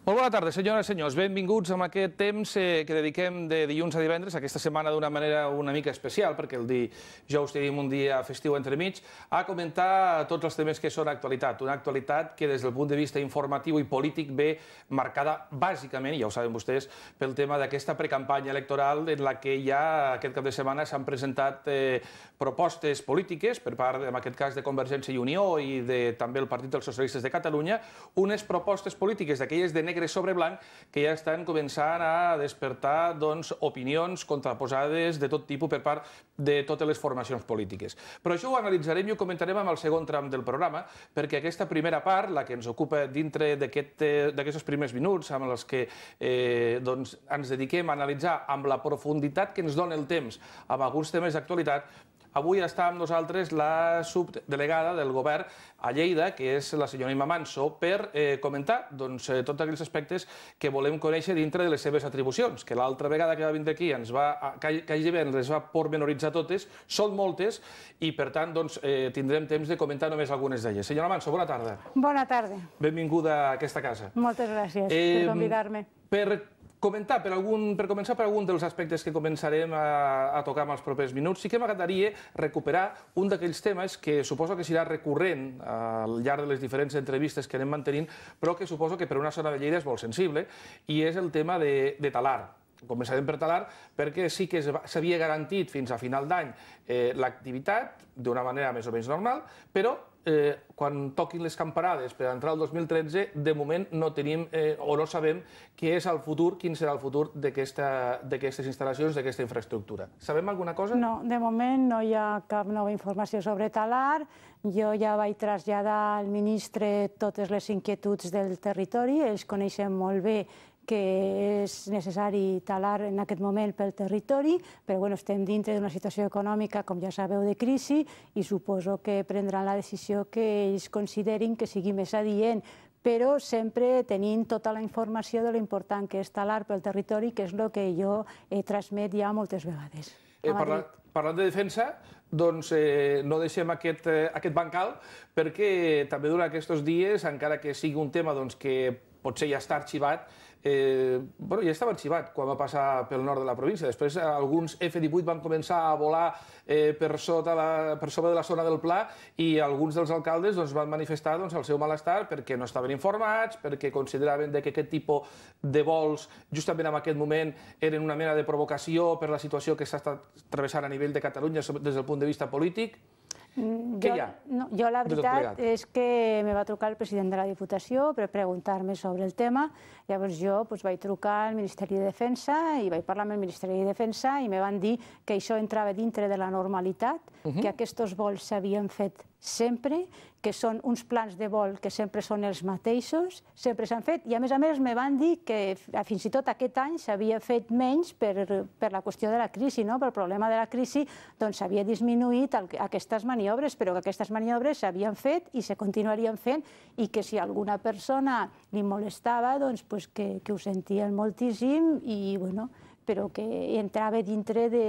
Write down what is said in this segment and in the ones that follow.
Molt bona tarda, senyores i senyors. Benvinguts a aquest temps eh, que dediquem de dilluns a divendres, aquesta setmana d'una manera una mica especial, perquè el dijous tenim un dia festiu entremig, a comentar tots els temes que són actualitat. Una actualitat que des del punt de vista informatiu i polític ve marcada bàsicament, ja ho saben vostès, pel tema d'aquesta precampanya electoral en la que ja aquest cap de setmana s'han presentat eh, propostes polítiques per part, en aquest cas, de Convergència i Unió i de, també el Partit dels Socialistes de Catalunya, unes propostes polítiques d'aquelles de negre negre sobre blanc que ja estan començant a despertar doncs, opinions contraposades de tot tipus per part de totes les formacions polítiques. Però això ho analitzarem i ho comentarem amb el segon tram del programa, perquè aquesta primera part, la que ens ocupa dintre eh, d'aquests primers minuts, amb els que eh, doncs, ens dediquem a analitzar amb la profunditat que ens dona el temps amb alguns temes d'actualitat, Avui està amb nosaltres la subdelegada del govern a Lleida, que és la senyora Ima Manso, per eh, comentar doncs, eh, tots aquells aspectes que volem conèixer dintre de les seves atribucions, que l'altra vegada que va vindre aquí ens va, gairebé ens les va pormenoritzar totes, són moltes, i per tant doncs, eh, tindrem temps de comentar només algunes d'elles. Senyora Manso, bona tarda. Bona tarda. Benvinguda a aquesta casa. Moltes gràcies eh, per convidar-me. Per Comentar per, algun, per començar per algun dels aspectes que començarem a, a tocar en els propers minuts, sí que m'agradaria recuperar un d'aquells temes que suposo que serà recurrent al llarg de les diferents entrevistes que anem mantenint, però que suposo que per una zona de Lleida és molt sensible, i és el tema de, de talar començarem per talar, perquè sí que s'havia garantit fins a final d'any eh, l'activitat d'una manera més o menys normal, però eh, quan toquin les campanades per entrar al 2013, de moment no tenim eh, o no sabem què és el futur, quin serà el futur d'aquestes instal·lacions, d'aquesta infraestructura. Sabem alguna cosa? No, de moment no hi ha cap nova informació sobre Talar. Jo ja vaig traslladar al ministre totes les inquietuds del territori, ells coneixen molt bé que és necessari talar en aquest moment pel territori, però bueno, estem dintre d'una situació econòmica, com ja sabeu, de crisi, i suposo que prendran la decisió que ells considerin que sigui més adient, però sempre tenint tota la informació de l'important que és talar pel territori, que és el que jo eh, transmet ja moltes vegades. Eh, parla, parlant de defensa, doncs eh, no deixem aquest, eh, aquest bancal perquè també durant aquests dies, encara que sigui un tema doncs, que potser ja està arxivat, eh, bueno, ja estava arxivat quan va passar pel nord de la província. Després eh, alguns F-18 van començar a volar eh, per, sota la, per sobre de la zona del Pla i alguns dels alcaldes doncs, van manifestar doncs, el seu malestar perquè no estaven informats, perquè consideraven que aquest tipus de vols justament en aquest moment eren una mena de provocació per la situació que s'està travessant a nivell de Catalunya des del punt de vista polític. Mm, Què hi ha? No, jo la veritat és que me va trucar el president de la Diputació per preguntar-me sobre el tema. Llavors jo doncs, vaig trucar al Ministeri de Defensa i vaig parlar amb el Ministeri de Defensa i me van dir que això entrava dintre de la normalitat, uh mhm. -huh. que aquests vols s'havien fet sempre, que són uns plans de vol que sempre són els mateixos, sempre s'han fet, i a més a més me van dir que fins i tot aquest any s'havia fet menys per, per la qüestió de la crisi, no? pel problema de la crisi, doncs s'havia disminuït el, aquestes manifestacions maniobres, però que aquestes maniobres s'havien fet i se continuarien fent i que si alguna persona li molestava, doncs pues que, que ho sentien moltíssim i, bueno, però que entrava dintre de,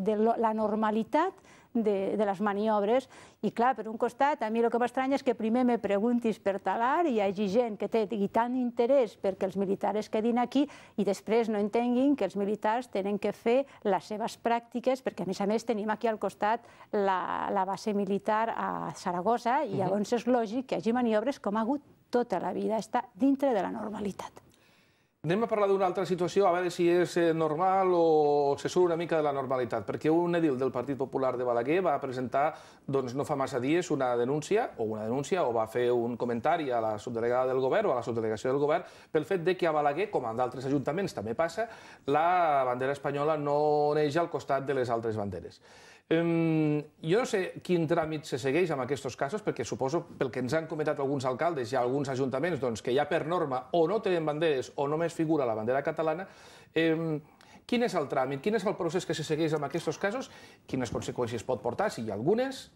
de la normalitat de, de les maniobres. I clar, per un costat, a mi el que m'estranya és que primer me preguntis per talar i hi hagi gent que té tant interès perquè els militars quedin aquí i després no entenguin que els militars tenen que fer les seves pràctiques perquè, a més a més, tenim aquí al costat la, la base militar a Saragossa i llavors és lògic que hi hagi maniobres com ha hagut tota la vida, està dintre de la normalitat. Anem a parlar d'una altra situació, a veure si és eh, normal o se surt una mica de la normalitat, perquè un edil del Partit Popular de Balaguer va presentar, doncs no fa massa dies, una denúncia, o una denúncia, o va fer un comentari a la subdelegada del govern o a la subdelegació del govern, pel fet de que a Balaguer, com a d'altres ajuntaments també passa, la bandera espanyola no neix al costat de les altres banderes. Um, jo no sé quin tràmit se segueix en aquests casos, perquè suposo, pel que ens han comentat alguns alcaldes i alguns ajuntaments, doncs, que ja per norma o no tenen banderes o només figura la bandera catalana, um, quin és el tràmit, quin és el procés que se segueix en aquests casos, quines conseqüències pot portar, si hi ha algunes,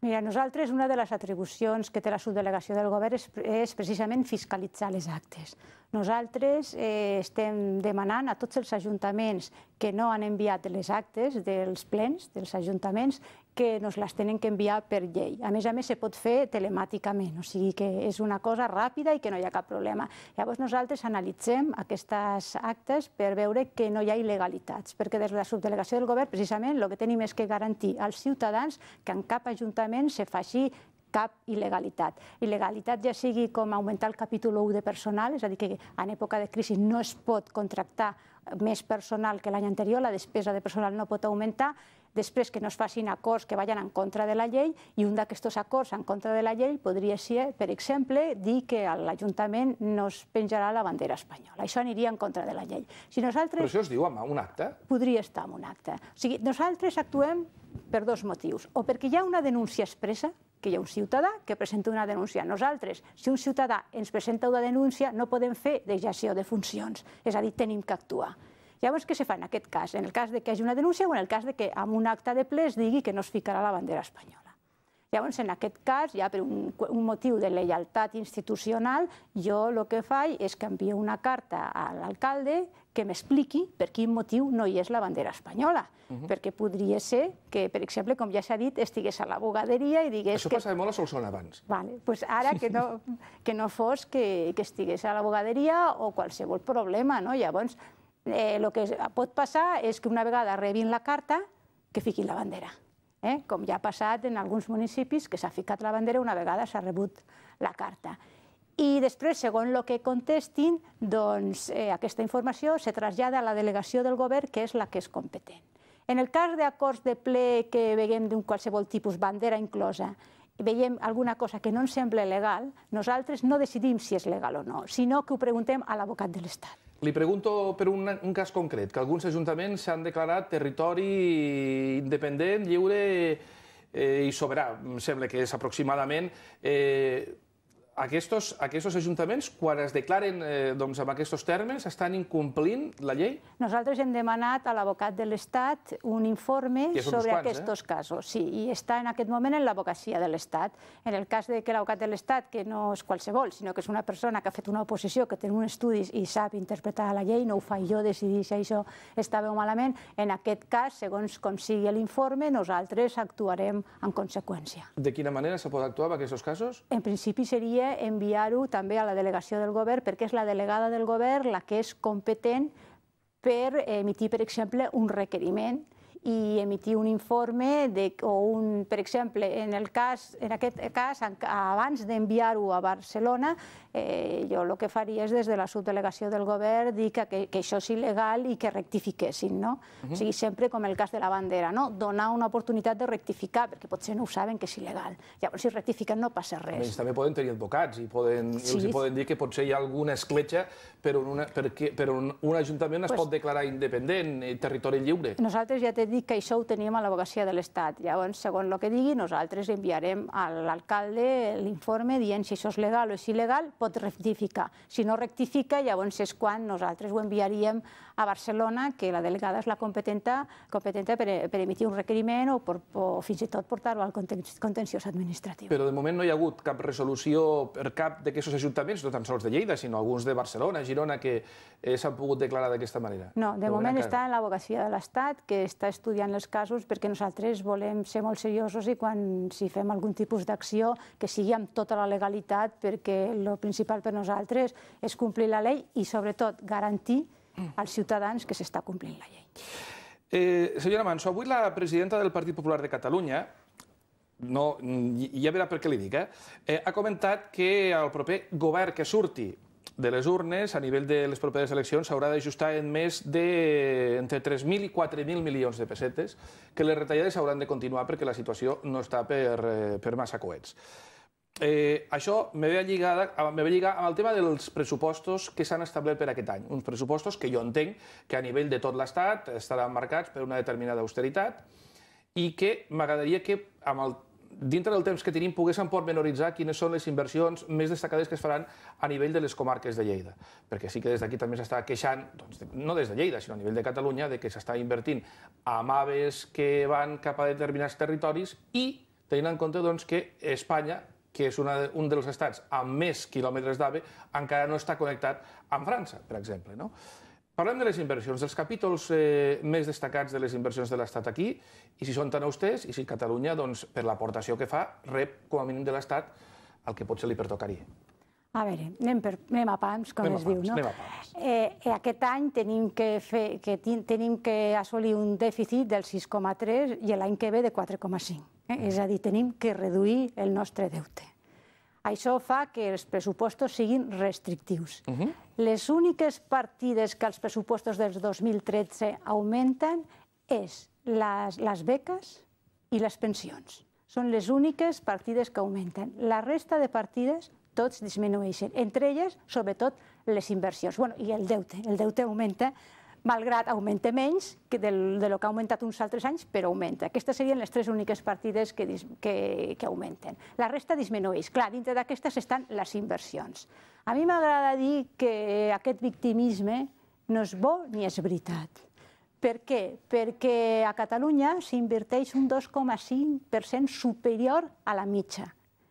Mira, nosaltres una de les atribucions que té la subdelegació del govern és, és precisament fiscalitzar les actes. Nosaltres eh, estem demanant a tots els ajuntaments que no han enviat les actes dels plens dels ajuntaments que nos les tenen que enviar per llei. A més a més, se pot fer telemàticament, o sigui que és una cosa ràpida i que no hi ha cap problema. Llavors, nosaltres analitzem aquestes actes per veure que no hi ha il·legalitats, perquè des de la subdelegació del govern, precisament, el que tenim és que garantir als ciutadans que en cap ajuntament se faci cap il·legalitat. Il·legalitat ja sigui com augmentar el capítol 1 de personal, és a dir, que en època de crisi no es pot contractar més personal que l'any anterior, la despesa de personal no pot augmentar, després que no es facin acords que vagin en contra de la llei i un d'aquests acords en contra de la llei podria ser, per exemple, dir que l'Ajuntament no es penjarà la bandera espanyola. Això aniria en contra de la llei. Si nosaltres... Però això es diu en un acte? Podria estar en un acte. O sigui, nosaltres actuem per dos motius. O perquè hi ha una denúncia expressa, que hi ha un ciutadà que presenta una denúncia. Nosaltres, si un ciutadà ens presenta una denúncia, no podem fer dejació de funcions. És a dir, tenim que actuar. Llavors, què se fa en aquest cas? En el cas de que hi hagi una denúncia o en el cas de que en un acte de ple es digui que no es ficarà la bandera espanyola. Llavors, en aquest cas, ja per un, un motiu de lleialtat institucional, jo el que faig és que envio una carta a l'alcalde que m'expliqui per quin motiu no hi és la bandera espanyola. Mhm. Perquè podria ser que, per exemple, com ja s'ha dit, estigués a la bogaderia i digués... Això passava molt a Solsona abans. Vale, pues ara que no, que no fos que, que estigués a la bogaderia o qualsevol problema, no? Llavors, eh, el que pot passar és que una vegada rebin la carta, que fiquin la bandera. Eh? Com ja ha passat en alguns municipis, que s'ha ficat la bandera una vegada s'ha rebut la carta. I després, segons el que contestin, doncs, eh, aquesta informació se trasllada a la delegació del govern, que és la que és competent. En el cas d'acords de ple que veiem d'un qualsevol tipus, bandera inclosa, veiem alguna cosa que no ens sembla legal, nosaltres no decidim si és legal o no, sinó que ho preguntem a l'avocat de l'Estat. Li pregunto per un, un cas concret, que alguns ajuntaments s'han declarat territori independent, lliure eh, i soberà, em sembla que és aproximadament. Eh, Aquestos, aquests ajuntaments, quan es declaren eh, doncs, amb aquests termes, estan incomplint la llei? Nosaltres hem demanat a l'abocat de l'Estat un informe sobre quants, aquests eh? casos. Sí, i està en aquest moment en l'abocacia de l'Estat. En el cas de que l'abocat de l'Estat, que no és qualsevol, sinó que és una persona que ha fet una oposició, que té un estudi i sap interpretar la llei, no ho faig jo decidir si això està bé o malament, en aquest cas, segons com sigui l'informe, nosaltres actuarem en conseqüència. De quina manera s'ha pot actuar en aquests casos? En principi seria enviar-ho també a la delegació del govern, perquè és la delegada del govern la que és competent per emitir, per exemple, un requeriment i emitir un informe de, o un, per exemple, en, el cas, en aquest cas, abans d'enviar-ho a Barcelona, eh, jo el que faria és des de la subdelegació del govern dir que, que, que això és il·legal i que rectifiquessin, no? Uh mhm. -huh. O sigui, sempre com el cas de la bandera, no? Donar una oportunitat de rectificar, perquè potser no ho saben que és il·legal. Llavors, si rectifiquen no passa res. Ells també poden tenir advocats i poden, sí. els poden dir que potser hi ha alguna escletxa per, una, perquè, per un, un ajuntament pues, es pot declarar independent, eh, territori lliure. Nosaltres ja t'he dit que això ho teníem a l'Abogacia de l'Estat. Llavors, segons el que digui, nosaltres enviarem a l'alcalde l'informe dient si això és legal o és il·legal, pot rectificar. Si no rectifica, llavors és quan nosaltres ho enviaríem a Barcelona, que la delegada és la competenta, competenta per, per emitir un requeriment o, per, o fins i tot portar-ho al contenciós administratiu. Però de moment no hi ha hagut cap resolució per cap d'aquests ajuntaments, no tan sols de Lleida, sinó alguns de Barcelona, Girona, que eh, s'han pogut declarar d'aquesta manera. No, de, de moment està en l'abogacia de l'Estat, que està estudiant els casos perquè nosaltres volem ser molt seriosos i quan si fem algun tipus d'acció que sigui amb tota la legalitat perquè el principal per nosaltres és complir la llei i sobretot garantir als ciutadans que s'està complint la llei. Eh, senyora Manso, avui la presidenta del Partit Popular de Catalunya, no, ja verà per què li dic, eh? eh? ha comentat que el proper govern que surti de les urnes a nivell de les properes eleccions s'haurà d'ajustar en més de entre 3.000 i 4.000 milions de pessetes, que les retallades hauran de continuar perquè la situació no està per, eh, per massa coets. Eh, això me ve, lligada, me ve lligar amb el tema dels pressupostos que s'han establert per aquest any. Uns pressupostos que jo entenc que a nivell de tot l'Estat estaran marcats per una determinada austeritat i que m'agradaria que amb el, dintre del temps que tenim poguéssim pormenoritzar quines són les inversions més destacades que es faran a nivell de les comarques de Lleida. Perquè sí que des d'aquí també s'està queixant, doncs, no des de Lleida, sinó a nivell de Catalunya, de que s'està invertint a aves que van cap a determinats territoris i tenint en compte doncs, que Espanya que és una, un dels estats amb més quilòmetres d'AVE, encara no està connectat amb França, per exemple. No? Parlem de les inversions, dels capítols eh, més destacats de les inversions de l'Estat aquí, i si són tan austers, i si Catalunya, doncs, per l'aportació que fa, rep, com a mínim de l'Estat, el que potser li pertocaria. A veure, anem, per, anem a pams, com anem es diu, no? Anem a pams. Eh, eh, aquest any tenim que, fer, que ten, tenim que assolir un dèficit del 6,3 i l'any que ve de 4,5. Eh? Mm. És a dir, tenim que reduir el nostre deute. Això fa que els pressupostos siguin restrictius. Mm -hmm. Les úniques partides que els pressupostos dels 2013 augmenten és les, les beques i les pensions. Són les úniques partides que augmenten. La resta de partides tots disminueixen, entre elles, sobretot, les inversions. Bueno, I el deute, el deute augmenta, malgrat augmenta menys que del, de lo que ha augmentat uns altres anys, però augmenta. Aquestes serien les tres úniques partides que, que, que augmenten. La resta disminueix. Clar, dintre d'aquestes estan les inversions. A mi m'agrada dir que aquest victimisme no és bo ni és veritat. Per què? Perquè a Catalunya s'inverteix un 2,5% superior a la mitja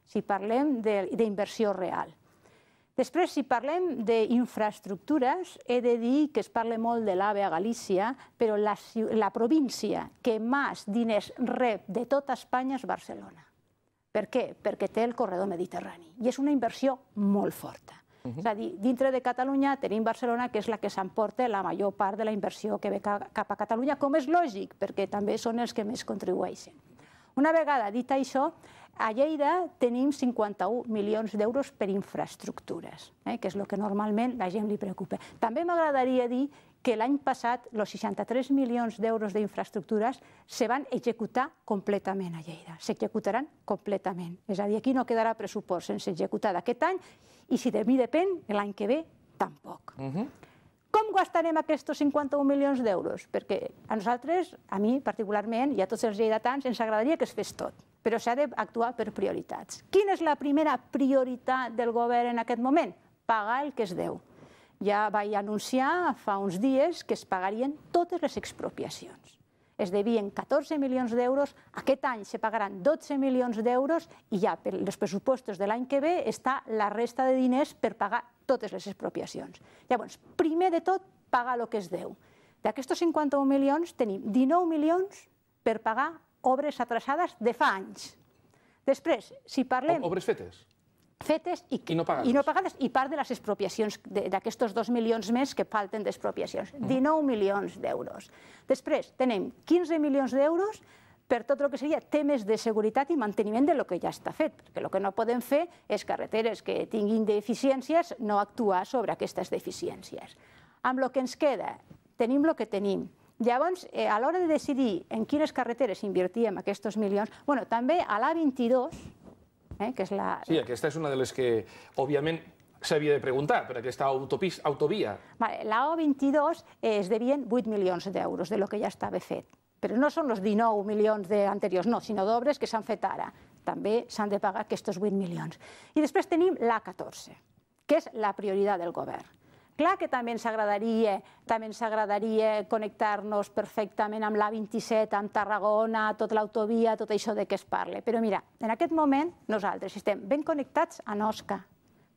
si parlem d'inversió de, real. Després, si parlem d'infraestructures, he de dir que es parla molt de l'AVE a Galícia, però la, la província que més diners rep de tota Espanya és Barcelona. Per què? Perquè té el corredor mediterrani. I és una inversió molt forta. Uh -huh. És a dir, dintre de Catalunya tenim Barcelona, que és la que s'emporta la major part de la inversió que ve cap a Catalunya, com és lògic, perquè també són els que més contribueixen. Una vegada dit això, a Lleida tenim 51 milions d'euros per infraestructures, eh, que és el que normalment la gent li preocupa. També m'agradaria dir que l'any passat els 63 milions d'euros d'infraestructures se van executar completament a Lleida, s'executaran completament. És a dir, aquí no quedarà pressupost sense executar d'aquest any i si de mi depèn, l'any que ve tampoc. Uh mhm. -huh. Com gastarem aquests 51 milions d'euros? Perquè a nosaltres, a mi particularment, i a tots els lleidatans, ens agradaria que es fes tot però s'ha d'actuar per prioritats. Quina és la primera prioritat del govern en aquest moment? Pagar el que es deu. Ja vaig anunciar fa uns dies que es pagarien totes les expropiacions. Es devien 14 milions d'euros, aquest any se pagaran 12 milions d'euros i ja per els pressupostos de l'any que ve està la resta de diners per pagar totes les expropiacions. Llavors, primer de tot, pagar el que es deu. D'aquests 51 milions tenim 19 milions per pagar obres atrasades de fa anys. Després, si parlem... Obres fetes? fetes i, I, no pagades. i no pagades i part de les expropiacions, d'aquests 2 milions més que falten d'expropiacions, 19 milions d'euros. Després tenem 15 milions d'euros per tot el que seria temes de seguretat i manteniment de lo que ja està fet, perquè el que no podem fer és carreteres que tinguin deficiències, no actuar sobre aquestes deficiències. Amb el que ens queda, tenim el que tenim, Llavors, eh, a l'hora de decidir en quines carreteres invertíem aquests milions, bueno, també a l'A22, eh, que és la... Sí, aquesta és una de les que, òbviament, s'havia de preguntar per aquesta autovia. Vale, la O22 es devien 8 milions d'euros de lo que ja estava fet. Però no són els 19 milions anteriors, no, sinó d'obres que s'han fet ara. També s'han de pagar aquests 8 milions. I després tenim l'A14, que és la prioritat del govern. Clar que també ens agradaria també ens agradaria connectar-nos perfectament amb l'A27, amb Tarragona, tota l'autovia, tot això de què es parla. Però mira, en aquest moment nosaltres estem ben connectats a Nosca,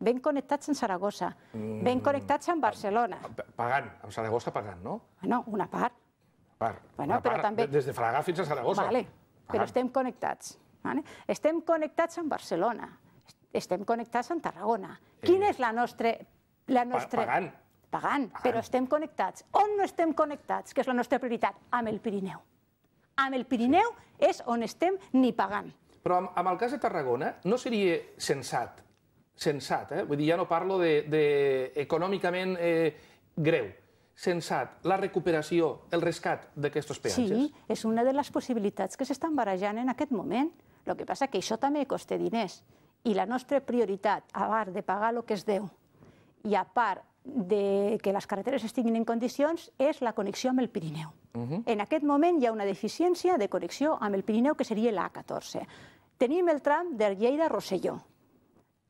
ben connectats amb Saragossa, mm. ben connectats amb Barcelona. Pagant, amb Saragossa pagant, no? No, una part. part. Bueno, una però part també... des de Fragà fins a Saragossa. Vale, però estem connectats. Vale? Estem connectats amb Barcelona, estem connectats amb Tarragona. Eh. Quina és la nostra la nostra... Pagant. Pagant, però estem connectats. On no estem connectats, que és la nostra prioritat? Amb el Pirineu. Amb el Pirineu és on estem ni pagant. Però amb, el cas de Tarragona no seria sensat, sensat, eh? vull dir, ja no parlo de, de econòmicament eh, greu, sensat, la recuperació, el rescat d'aquests peatges? Sí, és una de les possibilitats que s'estan barajant en aquest moment. El que passa que això també costa diners i la nostra prioritat, a part de pagar el que es deu i a part de que les carreteres estiguin en condicions és la connexió amb el Pirineu. Mhm. En aquest moment hi ha una deficiència de connexió amb el Pirineu, que seria l'A14. Tenim el tram de Lleida-Rosselló.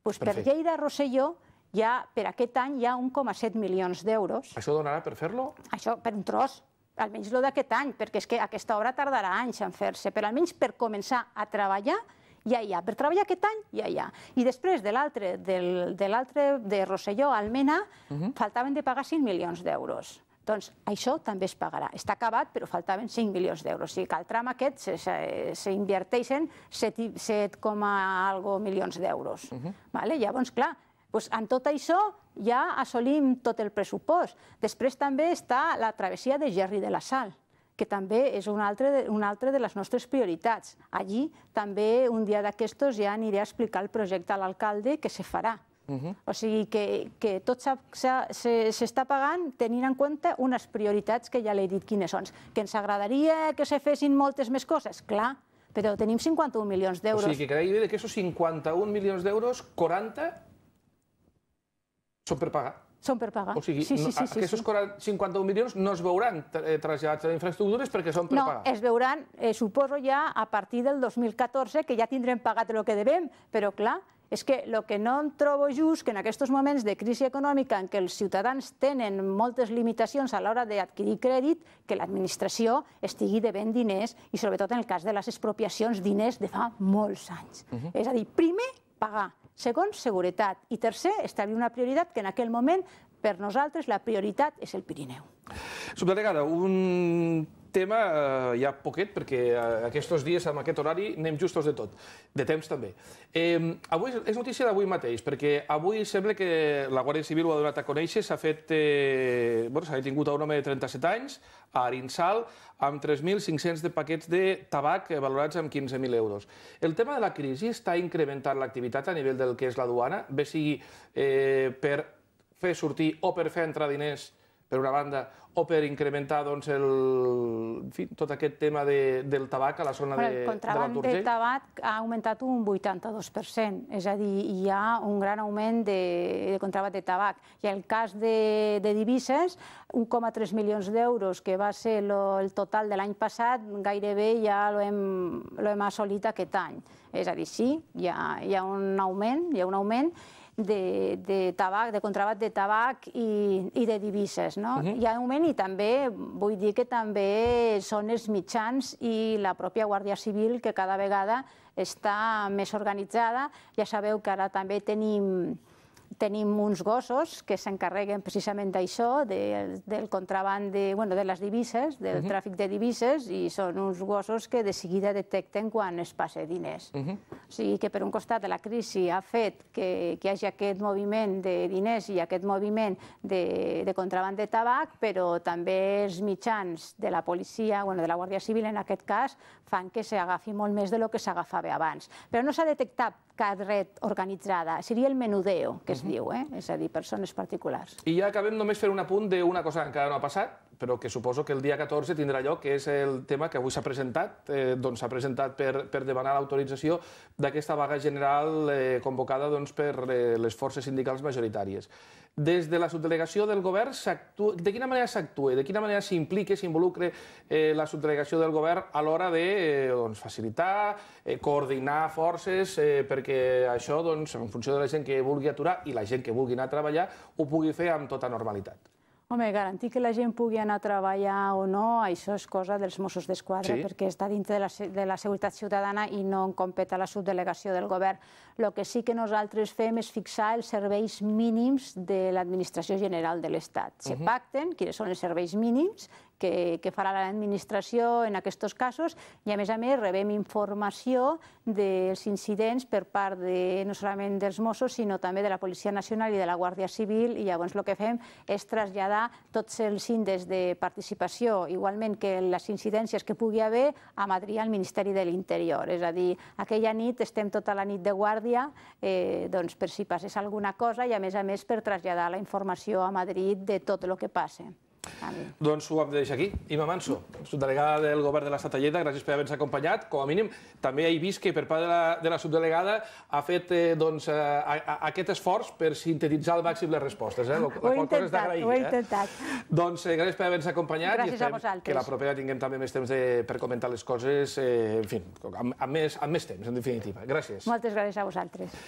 Pues per Lleida-Rosselló ja per aquest any hi ha 1,7 milions d'euros. Això donarà per fer-lo? Això per un tros, almenys lo d'aquest any, perquè és que aquesta obra tardarà anys en fer-se, però almenys per començar a treballar ja i ha. per treballar aquest any hi ha. I després de l'altre, de l'altre de Rosselló Almena, mhm. faltaven de pagar 5 milions d'euros. Doncs això també es pagarà. Està acabat, però faltaven 5 milions d'euros. O sigui que al tram aquest s'invierteixen 7, algo milions d'euros. Mhm. Llavors, clar, amb tot això ja assolim tot el pressupost. Després també està la travessia de Gerri de la Sal que també és una altra, de, una altra de les nostres prioritats. Allí també un dia d'aquestos ja aniré a explicar el projecte a l'alcalde que se farà. Uh mhm. -huh. O sigui que, que tot s'està pagant tenint en compte unes prioritats que ja l'he dit quines són. Que ens agradaria que se fessin moltes més coses, clar, però tenim 51 milions d'euros. O sigui que quedai bé que aquests 51 milions d'euros, 40 són per pagar. Són per pagar. O sigui, sí, sí, sí, aquests sí, sí. 51 milions no es veuran traslladats a infraestructures perquè són per no, pagar. No, es veuran, eh, suposo, ja a partir del 2014, que ja tindrem pagat el que devem, però clar, és que el que no em trobo just que en aquests moments de crisi econòmica en què els ciutadans tenen moltes limitacions a l'hora d'adquirir crèdit, que l'administració estigui devent diners i sobretot en el cas de les expropiacions diners de fa molts anys. Uh -huh. És a dir, primer pagar Segon, seguretat. I tercer, establir una prioritat que en aquell moment, per nosaltres, la prioritat és el Pirineu. Subdelegada, un tema eh, ja poquet, perquè eh, aquests dies, amb aquest horari, anem justos de tot, de temps també. Eh, avui és notícia d'avui mateix, perquè avui sembla que la Guàrdia Civil ho ha donat a conèixer, s'ha fet... Eh, bueno, s'ha detingut a un home de 37 anys, a Arinsal, amb 3.500 de paquets de tabac valorats amb 15.000 euros. El tema de la crisi està incrementant l'activitat a nivell del que és la duana, bé sigui eh, per fer sortir o per fer entrar diners per una banda, o per incrementar doncs, el, en fi, tot aquest tema de, del tabac a la zona de, de l'Alt El contraband de tabac ha augmentat un 82%, és a dir, hi ha un gran augment de, de contraband de tabac. I el cas de, de divises, 1,3 milions d'euros, que va ser lo, el total de l'any passat, gairebé ja lo hem, lo assolit aquest any. És a dir, sí, hi ha, hi ha un augment, hi ha un augment, de, de tabac, de contrabat de tabac i, i de divises. No? Uh mhm. -huh. Hi ha un moment, i també vull dir que també són els mitjans i la pròpia Guàrdia Civil que cada vegada està més organitzada. Ja sabeu que ara també tenim tenim uns gossos que s'encarreguen precisament d'això, de, del contraband de, bueno, de les divises, del uh mhm. -huh. tràfic de divises, i són uns gossos que de seguida detecten quan es passa diners. Uh mhm. -huh. O sigui que per un costat la crisi ha fet que, que hi hagi aquest moviment de diners i aquest moviment de, de contraband de tabac, però també els mitjans de la policia, bueno, de la Guàrdia Civil en aquest cas, fan que s'agafi molt més de lo que s'agafava abans. Però no s'ha detectat red organitzada, seria el menudeo, que es diu, eh? és a dir, persones particulars. I ja acabem només fer un apunt d'una cosa que encara no ha passat, però que suposo que el dia 14 tindrà lloc, que és el tema que avui s'ha presentat, eh, doncs s'ha presentat per, per demanar l'autorització d'aquesta vaga general eh, convocada doncs, per eh, les forces sindicals majoritàries. Des de la subdelegació del govern, de quina manera s'actua, de quina manera s'implica, s'involucra eh, la subdelegació del govern a l'hora de eh, doncs, facilitar, eh, coordinar forces, eh, perquè això, doncs, en funció de la gent que vulgui aturar i la gent que vulgui anar a treballar, ho pugui fer amb tota normalitat? Home, garantir que la gent pugui anar a treballar o no, això és cosa dels Mossos d'Esquadra, sí. perquè està dintre de la, de la Seguretat Ciutadana i no en competa la subdelegació del govern. El que sí que nosaltres fem és fixar els serveis mínims de l'Administració General de l'Estat. Se uh -huh. pacten quines són els serveis mínims que, que farà l'administració en aquests casos i, a més a més, rebem informació dels incidents per part de, no solament dels Mossos, sinó també de la Policia Nacional i de la Guàrdia Civil i llavors el que fem és traslladar tots els índexs de participació, igualment que les incidències que pugui haver, a Madrid al Ministeri de l'Interior. És a dir, aquella nit estem tota la nit de guàrdia eh, doncs per si passés alguna cosa i, a més a més, per traslladar la informació a Madrid de tot el que passa. Doncs ho hem de deixar aquí. Ima Manso, subdelegada del govern de la Lleida, gràcies per haver-nos acompanyat. Com a mínim, també he vist que per part de la, de la subdelegada ha fet eh, doncs, eh, a, a, aquest esforç per sintetitzar al màxim les respostes. Eh? La ho he intentat, ho he eh? intentat. Eh? Doncs eh, gràcies per haver-nos acompanyat. Gràcies i a vosaltres. Que la propera tinguem també més temps de, per comentar les coses, eh, en fi, amb, amb, més, amb més temps, en definitiva. Gràcies. Moltes gràcies a vosaltres.